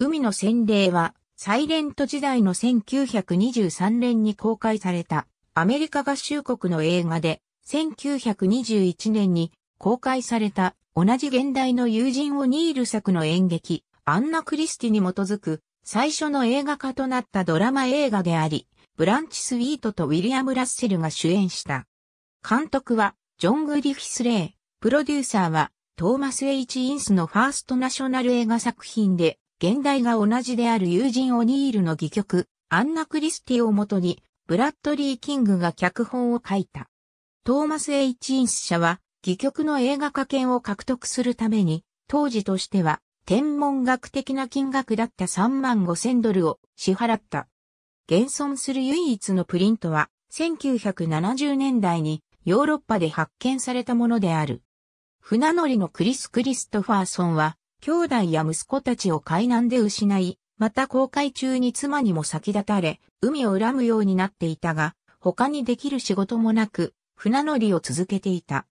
海の洗礼は、サイレント時代の1923年に公開されたアメリカ合衆国の映画で、1921年に公開された同じ現代の友人をニール作の演劇、アンナ・クリスティに基づく最初の映画化となったドラマ映画であり、ブランチ・スウィートとウィリアム・ラッセルが主演した。監督はジョン・グリフィス・レイ、プロデューサーはトーマス・ H・ インスのファーストナショナル映画作品で現代が同じである友人オニールの戯曲、アンナ・クリスティをもとに、ブラッドリー・キングが脚本を書いた。トーマス・エイチ・インス社は、戯曲の映画化権を獲得するために、当時としては、天文学的な金額だった3万5千ドルを支払った。現存する唯一のプリントは、1970年代にヨーロッパで発見されたものである。船乗りのクリス・クリストファーソンは、兄弟や息子たちを海難で失い、また航海中に妻にも先立たれ、海を恨むようになっていたが、他にできる仕事もなく、船乗りを続けていた。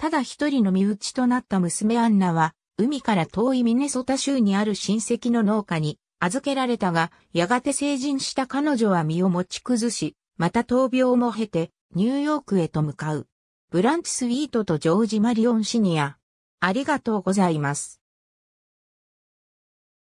ただ一人の身内となった娘アンナは、海から遠いミネソタ州にある親戚の農家に預けられたが、やがて成人した彼女は身を持ち崩し、また闘病も経て、ニューヨークへと向かう。ブランチスイートとジョージ・マリオンシニア。ありがとうございます。